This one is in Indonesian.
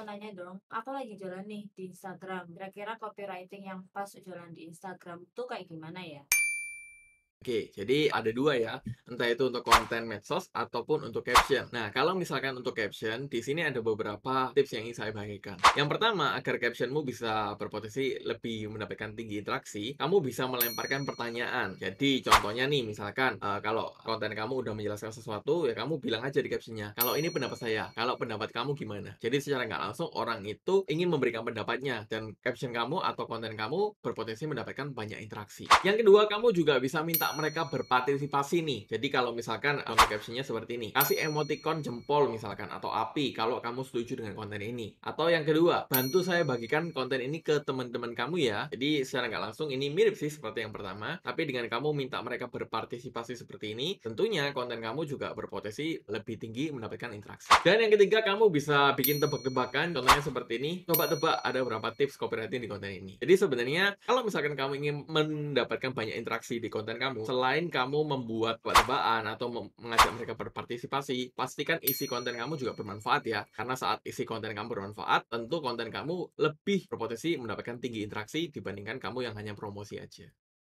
mau nanya dong, aku lagi jalan nih di Instagram. Kira-kira copywriting yang pas jalan di Instagram tuh kayak gimana ya? Oke, jadi ada dua ya, entah itu untuk konten medsos ataupun untuk caption. Nah, kalau misalkan untuk caption, di sini ada beberapa tips yang ingin saya bagikan. Yang pertama, agar captionmu bisa berpotensi lebih mendapatkan tinggi interaksi, kamu bisa melemparkan pertanyaan. Jadi, contohnya nih, misalkan uh, kalau konten kamu udah menjelaskan sesuatu, ya kamu bilang aja di captionnya, kalau ini pendapat saya, kalau pendapat kamu gimana? Jadi, secara nggak langsung, orang itu ingin memberikan pendapatnya, dan caption kamu atau konten kamu berpotensi mendapatkan banyak interaksi. Yang kedua, kamu juga bisa minta mereka berpartisipasi nih. Jadi kalau misalkan um, captionnya seperti ini, kasih emoticon jempol misalkan atau api kalau kamu setuju dengan konten ini. Atau yang kedua, bantu saya bagikan konten ini ke teman-teman kamu ya. Jadi secara nggak langsung ini mirip sih seperti yang pertama, tapi dengan kamu minta mereka berpartisipasi seperti ini, tentunya konten kamu juga berpotensi lebih tinggi mendapatkan interaksi. Dan yang ketiga, kamu bisa bikin tebak-tebakan, contohnya seperti ini. Coba tebak ada berapa tips copywriting di konten ini. Jadi sebenarnya kalau misalkan kamu ingin mendapatkan banyak interaksi di konten kamu, selain kamu membuat tebak-tebakan atau mengajak mereka berpartisipasi, pastikan isi konten kamu juga bermanfaat ya. Karena saat isi konten kamu bermanfaat, tentu konten kamu lebih berpotensi mendapatkan tinggi interaksi dibandingkan kamu yang hanya promosi aja.